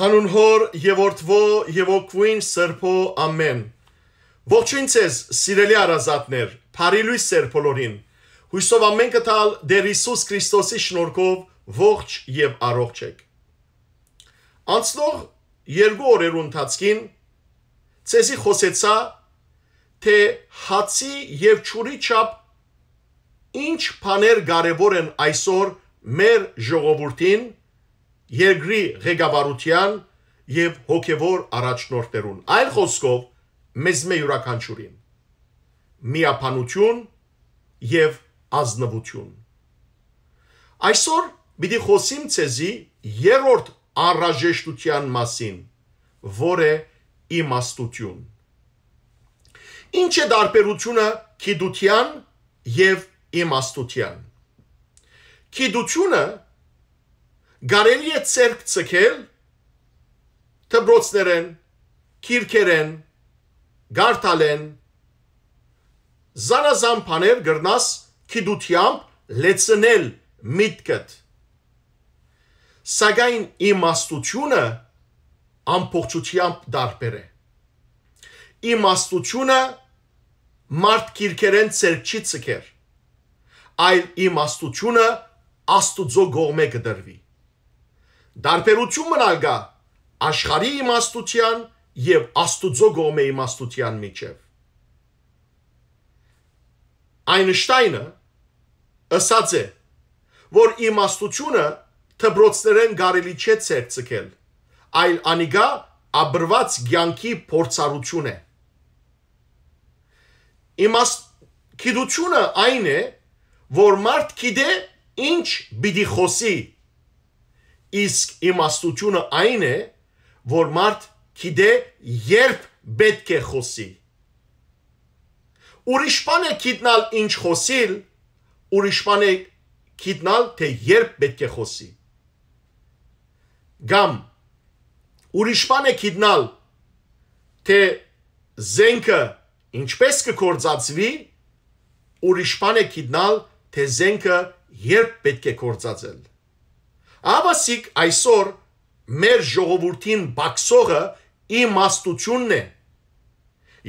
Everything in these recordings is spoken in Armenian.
հանուն հոր եւ որդվո եւ օգուին սրբո ամեն։ Ողջույն ցեզ, սիրելի արազատներ, բարի լույս սեր բոլորին։ Հույսով ամեն կտալ Տեր Հիսուս Քրիստոսի շնորհքով ողջ եւ առողջ եք։ Անցնող երկու օրերու ընթացքին ցեզի խոսեցա թե հացի եւ ճուրի չափ ինչ բաներ կարեւոր են այսօր մեր ժողովրդին երկրի ղեկավարության եւ հոգեվոր առաջնորդերուն։ Այլ խոսքով, մեզ մե յուրաքանչյուրին միապանություն եւ ազնվություն։ Այսօր պիտի խոսիմ ցեզի երրորդ անրաժեշտության մասին, որը իմաստություն։ Ինչ է դարբերությունը քիդության եւ իմաստության։ Քիդությունը Գարելի է ցերկ ցկել դբրոցներեն, քիրքերեն, գարտալեն զանազանփաներ գրնաս քիդությամբ լեցնել միտքդ սակայն իմաստությունը ամբողջությամբ դարբեր է իմաստությունը մարդ քիրքերեն ցերկ չի ցկեր այլ իմաստությունը աստուծո գողմե կդրվի Դարբերություն մնալ գա աշխարհի իմաստության եւ Աստուծո գողմե իմաստության միջև։ Այնշտայնը ըսած է, որ իմաստությունը թբրոցներեն կարելի չէ ծերծկել, այլ անիգա աբրված ցյանքի փորձառություն է։ Իմաստ գիտությունը այն է, որ մարդ գիտե ինչ պիտի խոսի Իսկ իմաստությունը այն է, որ մարդ գիտե երբ պետք է խոսի։ Ուրիշ բան է գիտնալ ինչ խոսիլ, ուրիշ բան է գիտնալ թե երբ պետք է խոսի։ Գամ ուրիշ բան է գիտնալ թե զենքը ինչպես կկործածվի, ուրիշ բան է գիտնալ թե զենքը երբ պետք է կործածել։ Ավասիկ այսօր մեր ժողովրդին բաքսողը իմաստությունն է։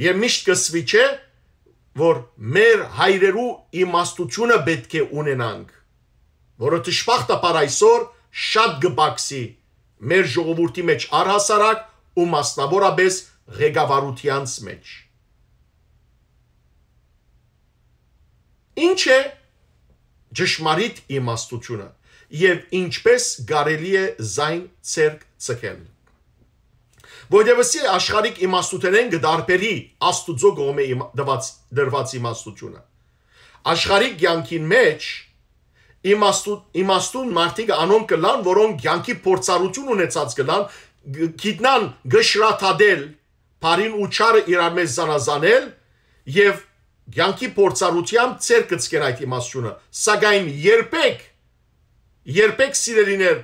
Եմ միշտ կսվի չէ, որ մեր հայրերու իմաստությունը պետք է ունենանք, որովհետև շփախտապար այսօր շատ գբաքսի մեր ժողովրդի մեջ առհասարակ ու մասնավորապես ղեկավարությանց մեջ։ Ինչ է ճշմարիտ իմաստությունը եւ ինչպես կարելի է զայն ցերկ ցկել։ Որևէսի աշխարհիկ իմաստութենեն գդարբերի Աստուծո գոմե դված դրված իմաստությունը։ Աշխարհիկ ցանկին մեջ իմաստուն իմաստուն մարդիկ անոն կլան, որոնք ցանկի փորձառություն ունեցած կլան, գիտնան գշրաթադել, բարին ու չարը իրար մեջ զանազանել եւ ցանկի փորձառությամբ ցեր կծկեն այդ իմաստությունը։ Սակայն երբեք երբեք սիրելիներ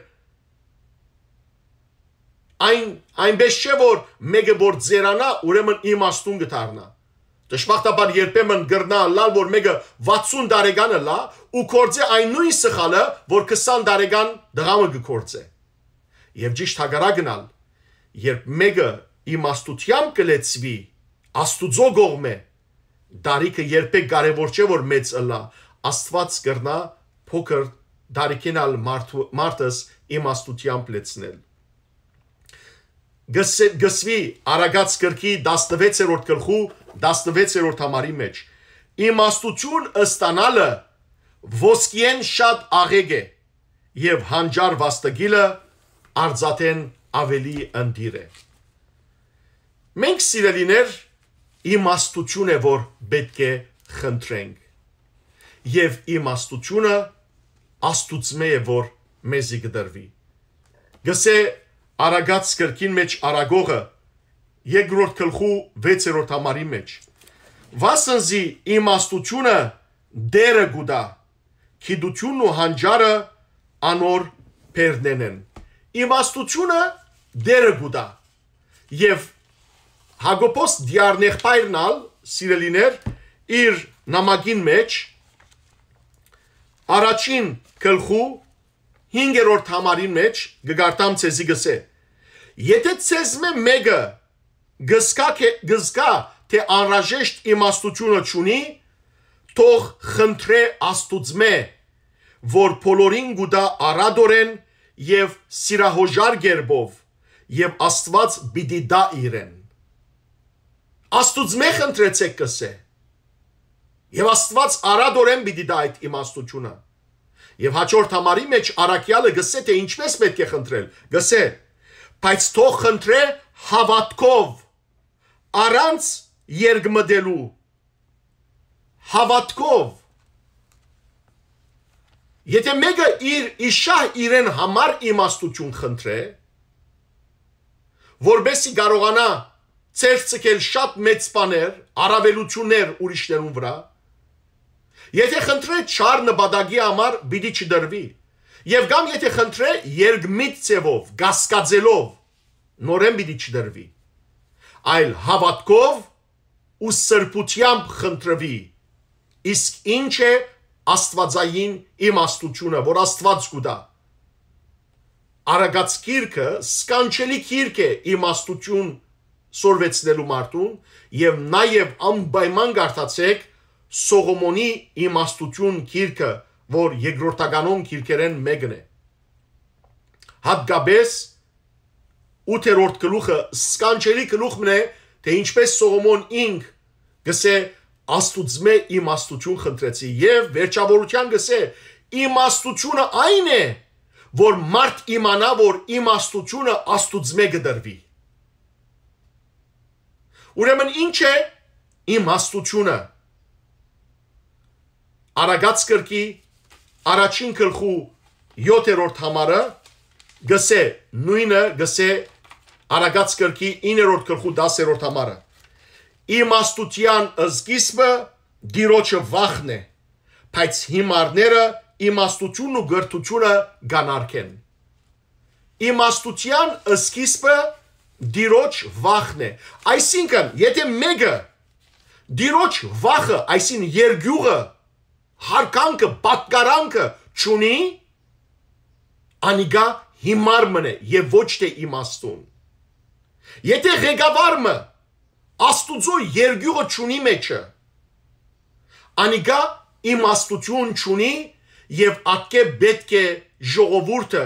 այն այնպես չէ որ մեկը որ ձերանա ուրեմն իմաստուն գտարնա Դժբախտաբար երբեմն գրնա լալ որ մեկը 60 տարեկանը լա ու կործե այն նույն սխալը որ 20 տարեկան դղամը կկործե եւ ճիշտ հագարագնալ երբ մեկը իմաստությամբ կլեցվի աստուծո գողմե դարիքը երբեք կարևոր չէ որ մեծ լա աստված կրնա փոքր դարիքին ալ մարդըս իմաստությամբ լեցնել։ Գսվի Արագած գրքի 16-րդ գլխու 16-րդ համարի մեջ իմաստություն ըստանալը ոսկիեն շատ աղեգ է եւ հանճար վաստագիլը արձատեն ավելի ընդիր է։ Մենք սիրելիներ իմաստություն է, որ պետք է խնդրենք։ Եվ իմաստությունը աստուծ մե է, որ մեզի գդրվի։ Գսե արագած սկրքին մեջ արագողը երկրորդ գլխու 6-րդ համարի մեջ։ Վասնզի իմաստությունը դերը գուդա։ Քիդությունն ու հանճարը անոր բերնեն են։ Իմաստությունը դերը գուդա։ Եվ Հակոբոս դիարնեղ պայրնալ սիրելիներ իր նամակին մեջ առաջին գլխու 5-րդ համարին մեջ գգարտամ ցեզի գսե եթե ցեզ մե մեګه գսկա գսկա թե անրաժեշտ իմաստությունը ճունի թող խնդրե աստուծմե որ բոլորին գուտա արադորեն եւ սիրահոժար գերբով եւ աստված պիտի դա իրեն աստուծմե խնդրեցեք կսե եւ աստված արադորեն պիտի դա այդ իմաստությունը իմ Եվ հաջորդ համարի մեջ Արաքյալը գսե թե ինչպես պետք է խնդրել։ Գսե. Բայց թող խնդրե հավատքով առանց երգմդելու հավատքով Եթե մեկը իր իշահ իրեն համար իմաստություն խնդրե, որբեսի կարողանա ծերծկել շատ մեծ սպաներ, առավելություններ ուրիշներուն վրա, Եթե խնդրե չար նպատակի համար պիտի չդրվի։ Եվ կամ եթե խնդրե երգմիտ ցևով, գասկաձելով նորեն պիտի չդրվի։ Այլ հավատքով ու սրբությամբ խնդրվի։ Իսկ ինչ է Աստվածային իմաստությունը, որ Աստված կուտա։ Արագած քիրքը սկանչելի քիրք է իմաստություն սորվեցնելու մարդուն եւ նաեւ անպայման գարտացեք Սողոմոնի իմաստություն գիրքը, որ երկրորդականոն գիրքերեն մեկն է։ Հատկապես 8-րդ գլուխը սկանչելի գլուխն է, թե ինչպես Սողոմոն ինք գսե աստուծմե իմաստություն խնդրեցի եւ վերջավորության գսե իմաստությունը այն է, որ մարդ իմանա, որ իմաստությունը աստուծմե գդրվի։ Ուրեմն ինչ է իմաստությունը։ իմ Արագած կրկի առաջին գլխու 7-րդ համարը գսե նույնը գսե Արագած կրկի 9-րդ գլխու 10-րդ համարը Իմաստության սկիզբը գիրոջը վախն է բայց հիմարները իմաստությունն ու գրթությունը գանարքեն Իմաստության սկիզբը դիրոջ վախն է այսինքն եթե մեկը դիրոջ վախը այսին երգյուղը հարկանքը, պատկարանքը չունի, անիգա հիմարմն է եւ ոչ թե իմաստուն։ Եթե ղեկավարը Աստուծո երգյուղը ճունի մեջը, անիգա իմաստություն ճունի եւ ատկե պետք է ժողովուրդը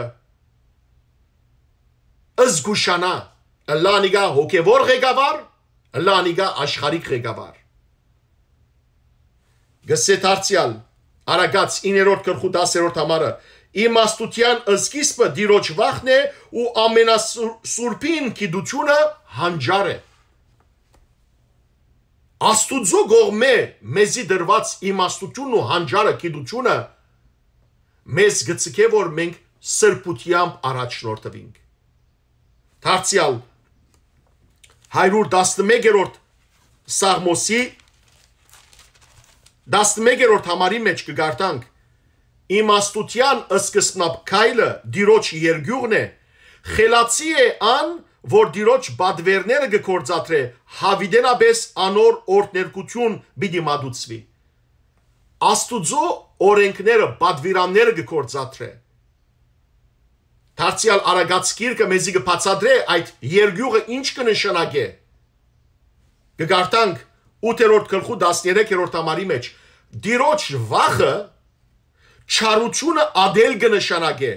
զգուշանա լանիգա հոգևոր ղեկավար լանիգա աշխարհիկ ղեկավար Գսեթ արցիալ Արագած 9-րդ գլխու 10-րդ համարը իմաստության սկիզբը դիրոջ վախն է ու ամենասուրբին գիտությունը հանճար է։ Աստուծո գողմե մեզի դրված իմաստությունն ու հանճարը գիտությունը մեզ գծկե որ մենք սրբությամբ առաջնորդվենք։ Դարձյալ 111-րդ Սաղմոսի 11-րդ համարի մեջ կգարտանք. Իմաստության սկսնապ քայլը դիրոջ երգյուղն է, խելացի է ան, որ դիրոջ բադվերները գործածրե հավիդենաբես անոր օրդներկություն բիդի մադուցվի։ Աստուծո օրենքները բադվիրանները գործածրե։ Դարձյալ արագած գիրքը մեզի կբացադրե այդ երգյուղը ինչ կնշանակե։ Կգարտանք 1 8-րդ գլխու 13-րդ համարի մեջ դիրոջ վախը չարությունը ադել կնշանակե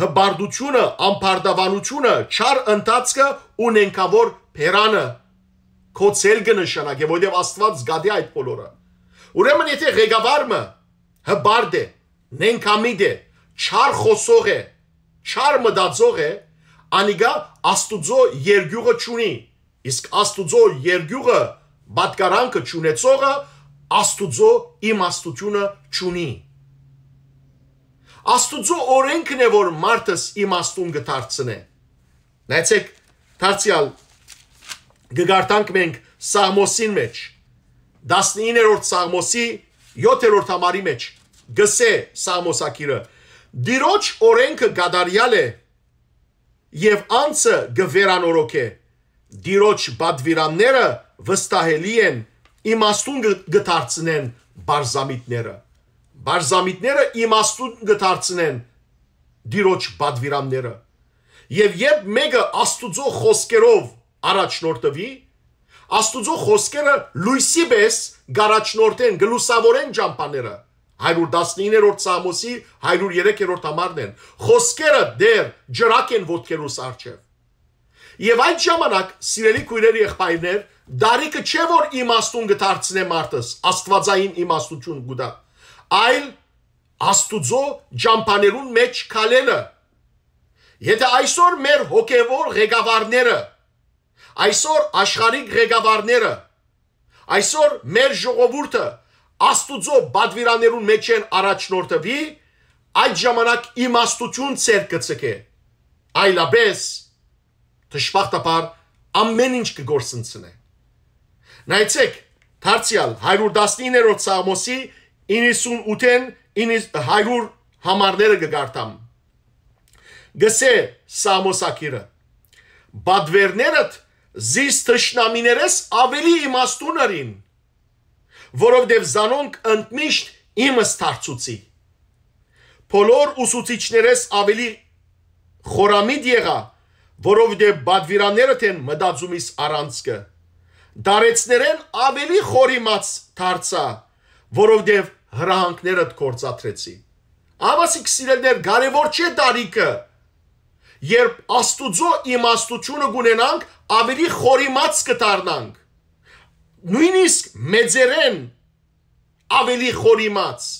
հբարդությունը անփարդավանությունը չար ընթացքը ու նենքավոր փերանը կոցել կնշանակե որովհետև Աստված զգադի այդ բոլորը ուրեմն եթե ղեկավարը հբարդ է նենքամիտ է չար խոսող է չար մտածող է անիգա աստուծո երգյուղը ճունի իսկ աստուծո երգյուղը Պատկարանքը ճունեցողը Աստուծո իմաստությունը ճունի։ Աստուծո օրենքն է, որ մարդս իմաստուն գտարցնե։ Նայեցեք, դարձյալ գգարտանք մենք Սամոսին մեջ 19-րդ Սամոսի 7-րդ համարի մեջ գսե Սամոսակիրը Դիրոջ օրենքը գադարյալ է եւ անցը գվերանորոք է։ Դիրոջ բադվիրանները վստահելի են իմաստուն գտարցնեն բարզամիտները։ Բարզամիտները իմաստուն գտարցնեն դիրոջ բադվիրանները։ Եվ երբ մեկը Աստուծո խոսքերով առաջնորդվի, Աստուծո խոսքերը լույսի պես գարաչնորդեն, գլուսավորեն ճամփաները։ 119-րդ Սամոսի 103-րդ համարն են։ Խոսքերը դեռ ջրակ են ոդկերուս արջև։ Եվ այդ ժամանակ, սիրելի քույրերի եղբայրներ, Դարիքը չէ որ իմաստուն գտարցնե մարդս, աստվածային իմաստություն գուտա, այլ աստուծո ջամփաներուն մեջ քալելը։ Եթե այսօր մեր հոգևոր ղեկավարները, այսօր աշխարհի ղեկավարները, այսօր մեր ժողովուրդը աստուծո բադվիրաներուն մեջ են առաջնորդվի, այդ ժամանակ իմաստություն ցեր կծկե։ Այլապես դժբախտաբար ամեն ինչ կգործընծնե։ Նայեցեք, Թարցիալ 119-րդ Սամոսի 98-ին 100 համարները կգարտամ։ Գսե Սամոսակիրը բադվերներդ զիս թշնամիներես ավելի իմաստուն արին, որովհետև զանոնք ընդմիշտ իմս թարցուցի։ Բոլոր ուսուցիչներես ավելի խորամիտ եղա, որովհետև բադվիրաններդ են մտածումիս առանցքը դարեցներեն ավելի խորիմաց դարձա, որովհետև հրահանգներդ կործատրեցի։ Ավասիկ սիրելներ, կարևոր չէ տարիքը։ Երբ Աստուծո իմաստությունը գունենանք, ավելի խորիմաց կդառնանք։ Նույնիսկ մեծերեն ավելի խորիմաց։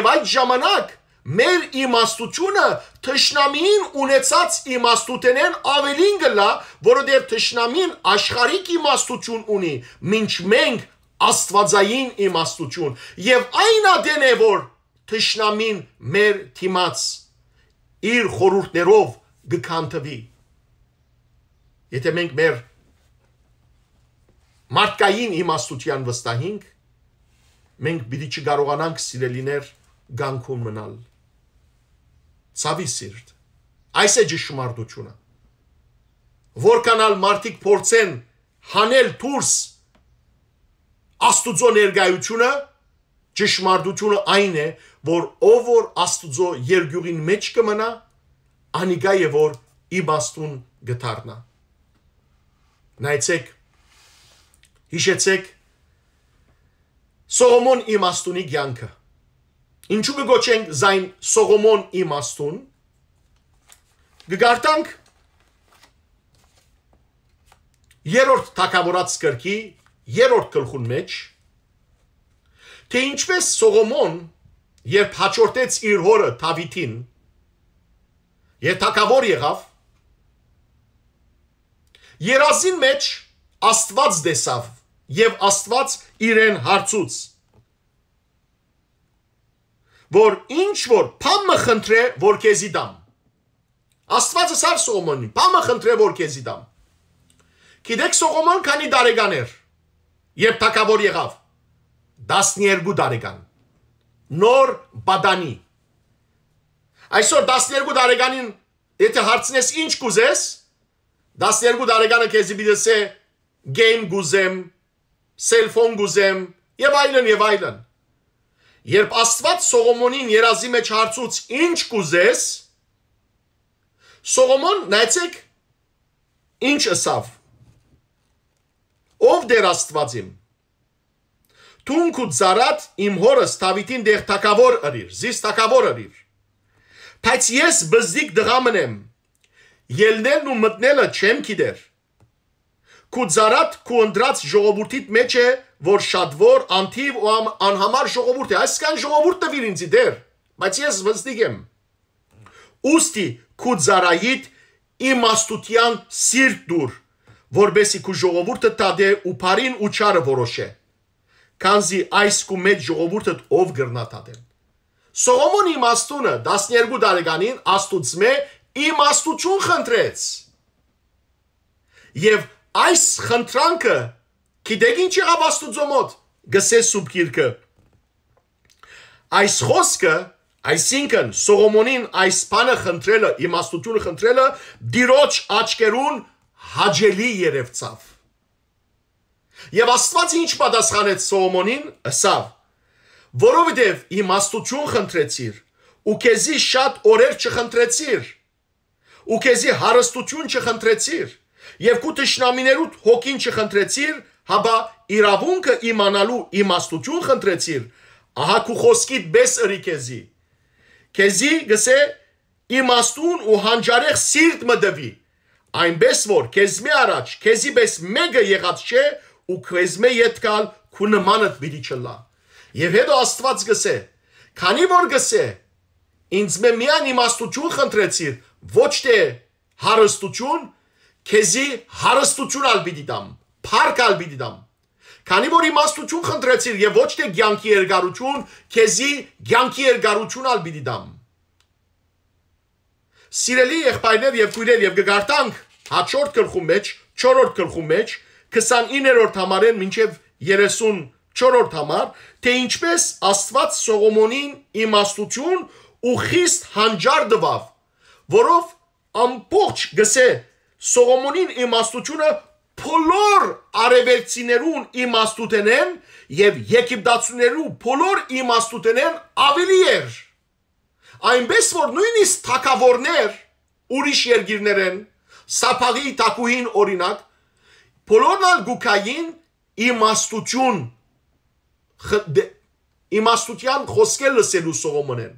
Եվ այդ ժամանակ մեր իմաստությունը թշնամին ունեցած իմաստութենեն ավելին գլա, որովհետև թշնամին աշխարհիկ իմաստություն ունի, ինչ մենք աստվածային իմաստություն։ Եվ այն ադեն է, որ թշնամին մեր թիմած իր խորուրդներով գքանթվի։ Եթե մենք մեր մարդկային իմաստության վստահենք, մենք պիտի չկարողանանք սիրելիներ գանքում մնալ ցավի սիրտ։ Այս է ճշմարտությունը։ Որքանալ մարդիկ փորձեն հանել դուրս Աստուծո ներկայությունը, ճշմարտությունը այն է, որ ով որ Աստուծո երգյուղին մեջ կմնա, անիկա է որ իմաստուն գտարնա։ Նայեցեք հիշեցեք Սողոմոն իմաստունի կյանքը Ինչու կգոչենք զայն Սողոմոն իմաստուն։ Գգարտանք երրորդ թակավորած կրկի երրորդ գլխուն մեջ թե ինչպես Սողոմոն երբ հաջորդեց իր հորը Դավիթին եւ թակավոր եղավ երազին մեջ Աստված դեսավ եւ Աստված իրեն հարցուց որ ինչ որ փամը խնդրե որ քեզի դամ Աստվածը սար Սողոմոնի փամը խնդրե որ քեզի դամ Գիտեք Սողոմոն քանի տարեկան էր երբ թակավոր եղավ 12 տարեկան նոր բադանի այսօր 12 տարեկանին եթե հարցնես ինչ կուզես 12 տարեկանը քեզի բիդեսե գեյմ գուզեմ սելֆոն գուզեմ եւ այլն եւ այլն Երբ Աստված Սողոմոնին երազի մեջ հարցուց ինչ կուզես, Սողոմոն նայեցեք ինչ ասավ։ Ով դեր Աստված իմ։ Թունք ու ծարատ իմ հորս Դավիթին դեղ թակավոր արիր, զիս թակավոր արիր։ Բայց ես բզիկ դղամն եմ։ Ելնելն ու մտնելը չեմ գիտեր։ Կուձարատ կու ընդրած ժողովուրդիդ մեջ է, որ շատ որ անթիվ ու անհամար ժողովուրդ է, այսքան ժողովուրդ տվիր ինձի դեր, բայց ես վստիկ եմ։ Ուստի կուձարայիդ իմաստության սիրտ դուր, որբեսի կու ժողովուրդը տադե ու պարին ու չարը որոշ է, կանզի այս կու մեջ ժողովուրդըդ ով գրնա տադեն։ Սողոմոն իմաստունը 12 դարեգանին աստուծմե իմաստություն խնդրեց։ Եվ այս խնդրանքը գիտեք ինչ եղավ Աստուծո մոտ գսես սուբկիրքը այս խոսքը այսինքն Սողոմոնին այս բանը խնդրելը իմաստությունը խնդրելը դիրոջ աչկերուն հաջելի երևцав եւ Աստված ինչ պատասխանեց Սողոմոնին ասավ որովհետեւ իմաստություն խնդրեցիր ու քեզի շատ օրեր չխնդրեցիր ու քեզի հարստություն չխնդրեցիր եւ քու ճշնամիներուդ հոգին չխնդրեցիր, հաբա իրավունքը իմանալու իմաստություն խնդրեցիր, ահա քու խոսքիդ բես ըրիկեզի։ Քեզի գսե իմաստուն ու հանճարեղ սիրտ մդվի։ Այնպես որ քեզմի առաջ, քեզի բես մեګه եղած չէ ու քեզմե յետ կալ քու նմանդ բիդի չլա։ Եվ հետո Աստված գսե. քանի որ գսե ինձ մե միան իմաստություն խնդրեցիր, ոչ թե հարստություն, քեզի հարստություն ալ պիտի տամ, փառք ալ պիտի տամ։ Քանի որ իմաստություն խնդրեցիր եւ ոչ թե ցանկի երկարություն, քեզի ցանկի երկարություն ալ պիտի տամ։ Սիրելի եղբայրներ եւ քույրեր եւ գարտանք հաջորդ գլխու մեջ, 4-րդ գլխու մեջ 29-րդ համարեն մինչեւ 34-րդ համար, թե ինչպես Աստված Սողոմոնին իմաստություն ու խիստ հանճար տվավ, որով ամբողջ գսե Սողոմոնին իմաստությունը բոլոր արևելցիներուն իմաստութենեն եւ եգիպտացիներու բոլոր իմաստութենեն ավելի էր։ Այնպես որ նույնիսկ թակավորներ ուրիշ երկիրներեն Սափաղի Տակուհին օրինակ բոլորն ալ գուկային իմաստություն դե, իմաստության խոսքեր լսելու Սողոմոնեն։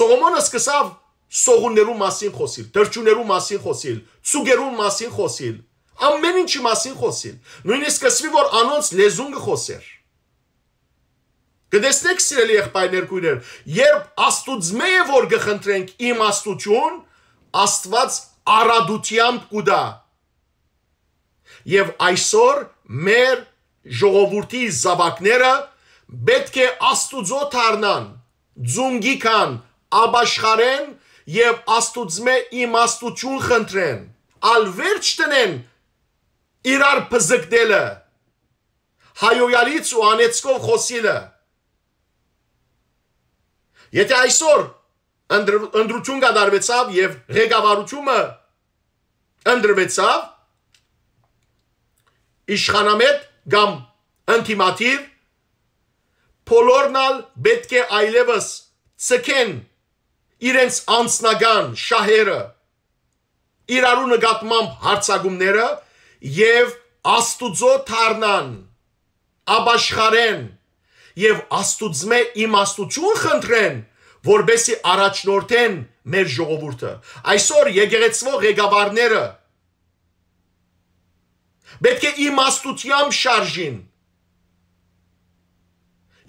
Սողոմոնը սկսավ սողուններու մասին խոսիլ, դրջուներու մասին խոսիլ, ցուգերու մասին խոսիլ, ամեն ինչի մասին խոսիլ։ Նույնիսկ ասվի որ անոնց լեզուն գխոսեր։ Կդեսնեք սիրելի եղբայրներ քույրեր, երբ Աստուծմե է որ գխնդրենք իմաստություն, Աստված առադությամբ կուտա։ Եվ այսօր մեր ժողովրդի զավակները պետք է Աստուծո դառնան, ձունգի կան, աբաշխարեն եւ Աստուծմե իմաստություն խնդրեն, ալ վերջ տնեն իրար բզգդելը, հայոյալից ու անեցկով խոսիլը։ Եթե այսօր ընդր, ընդրություն կդարվեցավ եւ ղեկավարությունը ընդրվեցավ իշխանամետ կամ ընտիմատիվ, բոլորնալ պետք է այլևս ցկեն իրենց անձնական շահերը, իրարու նկատմամբ հարցագումները եւ Աստուծո թարնան աբաշխարեն եւ Աստուծմե իմաստություն խնդրեն, որբեսի առաջնորդեն մեր ժողովուրդը։ Այսօր եկեղեցվող ղեկավարները պետք է իմաստությամբ շարժին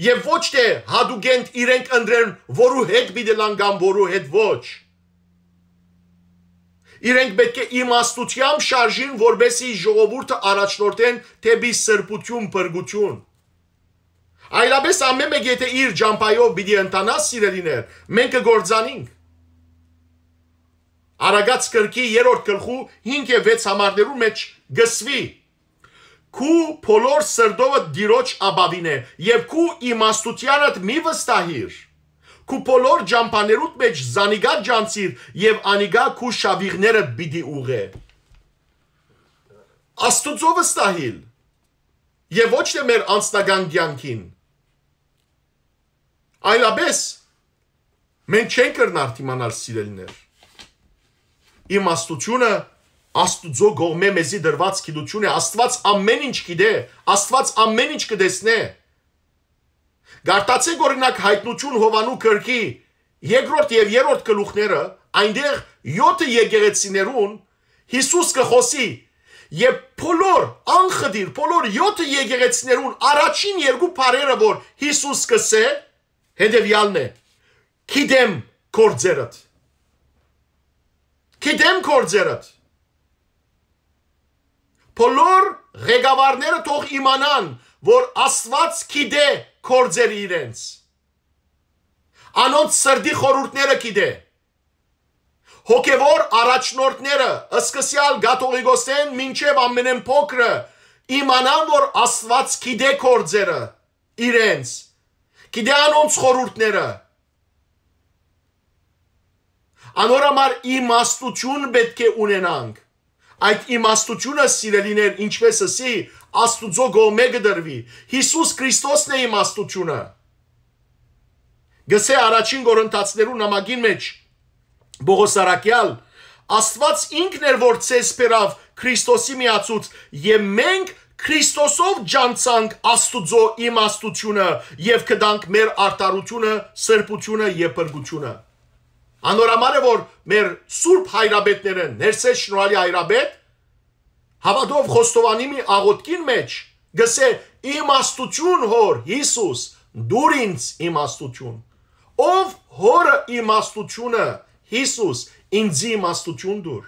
Եվ ոչ թե հադուգենտ իրենք ընդրեն որու հետ միդելան կամ որու հետ ոչ։ Իրենք պետք է իմաստությամբ շարժին, որբեսի ժողովուրդը առաջնորդեն թեպի սրբություն, բրգություն։ Այլապես ամեն մեկ եթե իր ջամփայով պիտի ընտանաս սիրելիներ, մենք կգործանինք։ Արագած կրկի 3-րդ գլխու 5 եւ 6 համարներու մեջ գսվի քու փոլոր սրդովդ դիրոջ աբավին է եւ քու իմաստությանդ մի վստահիր քու փոլոր ջամփաներուդ մեջ զանիգա ջանցիր եւ անիգա քու շավիղները բիդի ուղե աստուծո վստահիլ եւ ոչ թե մեր անձնական դյանքին այլապես մենք չենք կրնար թիմանալ սիրելիներ իմաստությունը Աստուծո գողմե մեզի դրված գիտություն է, Աստված ամեն ինչ գիտե, Աստված ամեն ինչ կդեսնե։ Գարտացեք օրինակ հայտնություն Հովանու քրկի երկրորդ եւ երրորդ գլուխները, այնտեղ 7 եկեղեցիներուն Հիսուս կխոսի եւ բոլոր անխդիր, բոլոր 7 եկեղեցիներուն առաջին երկու բարերը, որ Հիսուս կսե, հետեւյալն է. Գիտեմ կորձերդ։ Գիտեմ կորձերդ Բոլոր ղեկավարները թող իմանան, որ Աստված գիտե կորձերը իրենց։ Անոնց սրդի խորհուրդները գիտե։ Հոգևոր առաջնորդները, սկսյալ գաթողիկոսեն մինչև ամենեն փոքրը իմանան, որ Աստված գիտե կորձերը իրենց։ Գիտե անոնց խորհուրդները։ Անոր համար իմաստություն պետք է ունենանք Այդ իմաստությունը սիրելիներ, ինչպես ասի, Աստուծո գոմեգը դրվի։ Հիսուս Քրիստոսն է իմաստությունը։ Գսե առաջին Կորինթացներու նամակին մեջ Բողոս Արաքյալ Աստված ինքն էր որ ցես սպերավ Քրիստոսի միացուց եւ մենք Քրիստոսով ջանցանք Աստուծո իմաստությունը եւ կդանք մեր արտարությունը, սրբությունը եւ բրգությունը։ Անորամար է որ մեր Սուրբ Հայրաբետները ներսես շնորհալի Հայրաբետ հավատով Խոստովանի մի աղոտքին մեջ գսե իմ աստություն հոր Հիսուս դուր ինձ իմ աստություն ով հորը իմ աստությունը Հիսուս ինձ իմ աստություն դուր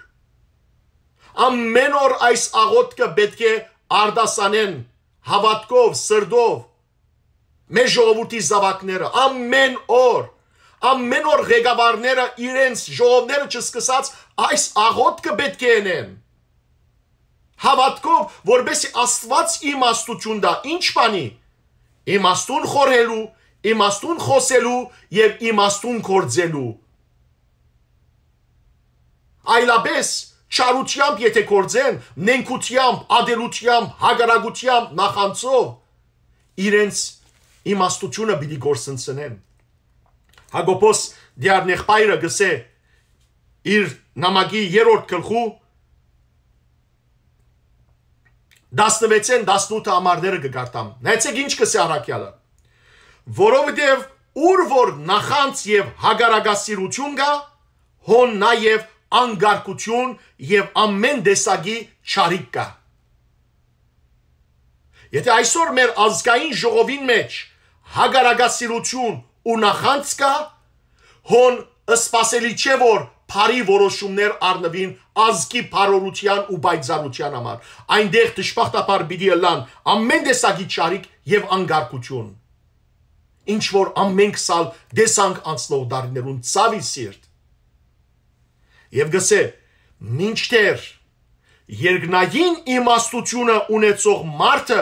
ամեն օր այս աղոտքը պետք է արդասանեն հավատքով սրդով մեր ժողովրդի զավակները ամեն օր ամեն օր ղեկավարները իրենց ժողովները չսկսած այս աղոթքը պետք է ենեն հավատքով որբեսի աստված իմաստություն դա ինչ բանի իմաստուն խորելու իմաստուն խոսելու եւ իմաստուն կործելու այլապես չարությամբ եթե կործեն նենքությամբ ադելությամբ հագարագությամբ նախանցով իրենց իմաստությունը պիտի գործընծնեն իմ Հակոբոս դիարնեղբայրը գսե իր նամակի երրորդ գլխու 16-ին 18 համարները կգարտամ։ Նայեցեք ինչ կսի Արաքյալը։ Որովհետև ուր որ նախանց եւ հագարագասիրություն կա, հոն նաեւ անգարկություն եւ ամեն դեսագի չարիք կա։ Եթե այսօր մեր ազգային ժողովին մեջ հագարագասիրություն, ու նախանց կա հոն սпасելի չէ որ բարի որոշումներ առնվին ազգի բարորության ու բայձառության համար այնտեղ դժբախտաբար պիտի լան ամեն տեսակի ճարիք եւ անկարգություն ինչ որ ամենք սալ դեսանք անցնող դարիներուն ցավի սիրտ եւ գսե մինչդեռ երկնային իմաստությունը ունեցող մարդը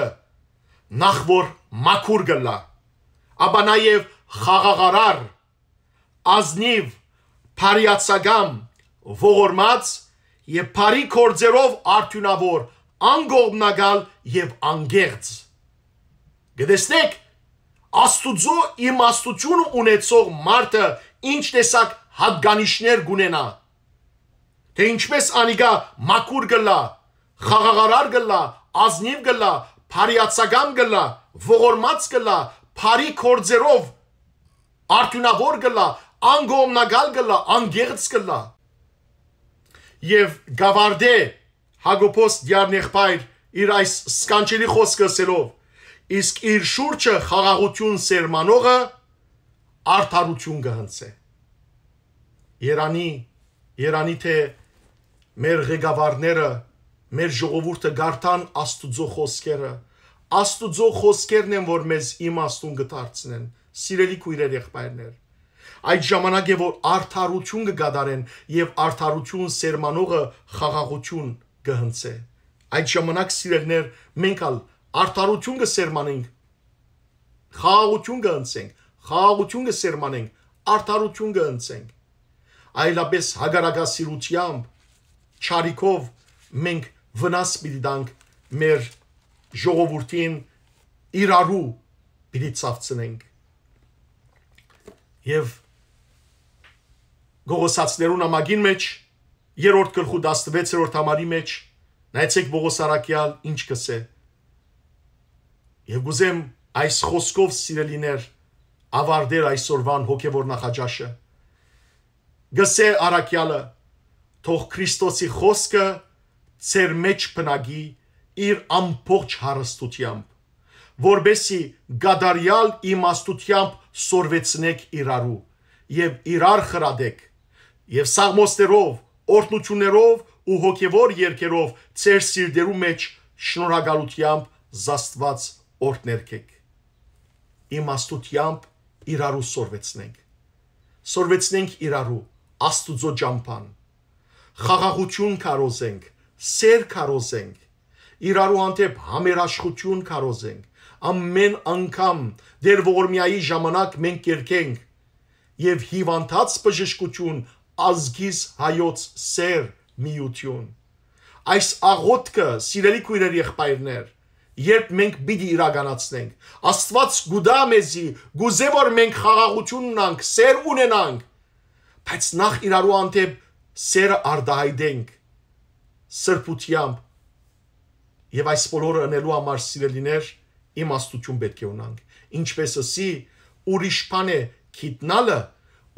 նախ որ մաքուր գլա ապա նաեւ խաղաղարար, ազնիվ, բարիացակամ, ողորմած եւ բարի կորձերով արդյունավոր, անգողմնալ եւ անգերց։ Գտեսնեք, Աստուծո իմաստություն ունեցող մարդը ինչ տեսակ հատկանիշներ գունենա։ Թե ինչպես անիկա մակուր գլա, խաղաղարար գլա, ազնիվ գլա, բարիացակամ գլա, ողորմած գլա, բարի կորձերով արդյունավոր գլա, անգոմնագալ գլա, անգեղծ գլա։ Եվ գավարդե Հագոպոս դիարնեղբայր իր այս սկանչելի խոսքը ասելով իսկ իր շուրջը խաղաղություն սերմանողը արդարություն կհնցե Երանի Երանի թե մեր ղեկավարները մեր ժողովուրդը գարտան աստուծո խոսքերը աստուծո խոսքերն են որ մեզ իմաստուն գտարցնեն իմ սիրելի քույրեր եղբայրներ այդ ժամանակ է որ արդարություն կգադարեն եւ արդարություն սերմանողը խաղաղություն կհնցե այդ ժամանակ սիրելներ մենքալ արդարություն կսերմանենք խաղաղություն կհնցենք խաղաղություն կսերմանենք արդարություն կհնցենք այլապես հագարագասիրությամբ չարիքով մենք վնաս պիտի տանք մեր ժողովրդին իրարու պիտի ծավցնենք եւ Գողոսացներու նամակին մեջ երրորդ գլխու 16-րդ համարի մեջ նայեցեք Բողոս Արաքյալ ինչ կսե։ Եվ գուզեմ այս խոսքով սիրելիներ ավարդեր այսօրվան հոգևոր նախաճաշը։ Գսե Արաքյալը թող Քրիստոսի խոսքը ծեր մեջ բնագի իր ամբողջ հարստությամբ որբեսի գադարյալ իմաստությամբ սորվեցնեք իրարու եւ իրար խրադեք եւ սաղմոստերով օրհնություններով ու հոգեվոր երկերով ծեր սիրդերու մեջ շնորհակալությամբ զաստված օրհներքեք իմաստությամբ իրարու սորվեցնենք սորվեցնենք իրարու աստուծո ջամփան խաղաղություն կարոզենք սեր կարոզենք իրարու հանդեպ համերաշխություն կարոզենք ամեն անգամ դեր ողորմյայի ժամանակ մենք կերկենք եւ հիվանդած բժշկություն ազգիս հայոց սեր միություն այս աղոթքը սիրելի քույրերի եղբայրներ երբ մենք պիտի իրականացնենք աստված գուդա մեզի գուզե որ մենք խաղաղություն ունանք սեր ունենանք բայց նախ իրարու անտեպ սերը արդահայտենք սրբությամբ եւ այս բոլորը անելու համար սիրելիներ իմաստություն պետք է ունանք։ Ինչպես ասի ուրիշ բան է գիտնալը,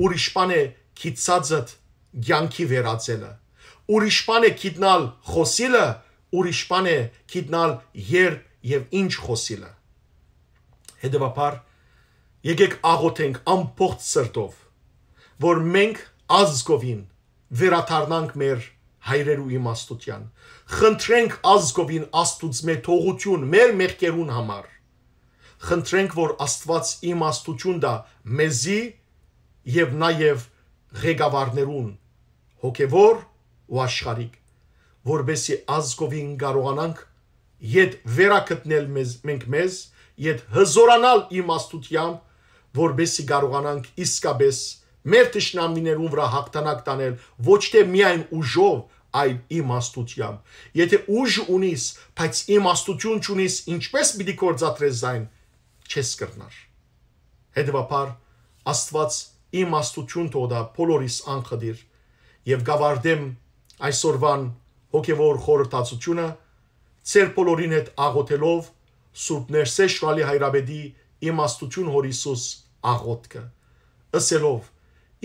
ուրիշ բան է գիծածը ցանկի վերածելը։ Ուրիշ բան է գիտնալ խոսիլը, ուրիշ բան է գիտնալ երբ եւ ինչ խոսիլը։ Հետևաբար եկեք աղոթենք ամբողջ սրտով, որ մենք ազգովին վերաթարնանք մեր հայրերու իմաստության։ Խնդրենք ազգովին աստուծմե թողություն մեր մեղքերուն համար։ Խնդրենք, որ Աստված իմաստություն դա մեզի եւ նաեւ ղեկավարներուն հոգևոր ու աշխարհիկ, որբեսի ազգովին կարողանանք իդ վերակտնել մեզ մենք մեզ իդ հզորանալ իմաստությամբ, որբեսի կարողանանք իսկապես մեր ճշնամիներուն վրա հաղթանակ տանել ոչ թե միայն ուժով, այլ իմաստությամբ։ Եթե ուժ ունիս, բայց իմաստություն չունիս, ինչպես պիտի կործատրես այն, չես կրնար։ Հետևաբար Աստված իմաստություն տոդա բոլորիս անխդիր եւ գավարդեմ այսօրվան հոգևոր խորհրդածությունը ծեր բոլորին հետ աղոթելով Սուրբ Ներսե Շրալի Հայրաբեդի իմաստություն հոր Հիսուս աղոթքը ասելով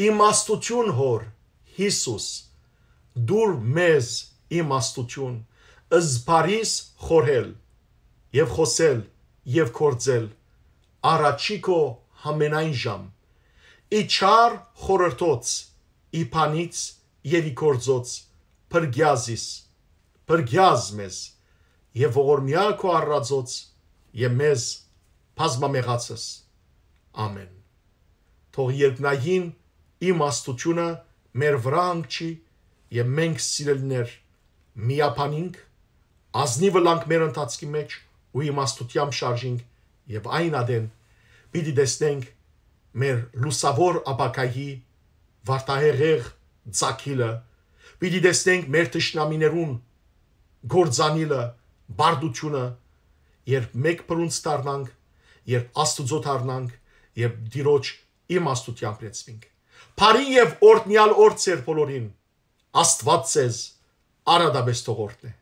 իմաստություն հոր Հիսուս դուր մեզ իմաստություն զբարիս խորհել եւ խոսել եւ կործել առաջիկո համենայն ժամ իչար խորրտոց իփանից եւ իկործոց բրգյազիս բրգյազ մեզ եւ ողորմյա քո առածոց եւ մեզ բազմամեղացս ամեն թող երկնային իմաստությունը մեր վրա անցի եւ մենք սիրելիներ միապանինք ազնիվը լանք մեր ընթացքի մեջ ու իմաստությամբ շարժինք եւ այն ադեն պիտի դեսնենք մեր լուսավոր ապակայի վարտահեղեղ ցակիլը պիտի դեսնենք մեր ճշնամիներուն գործանիլը բարդությունը երբ մեկ բռունց դառնանք երբ աստուծո դառնանք երբ դիրոջ իմաստությամբ լեցվինք Փարին եւ օրտնյալ օր ծեր բոլորին որ Աստված ցեզ արադաբես թողորտն է։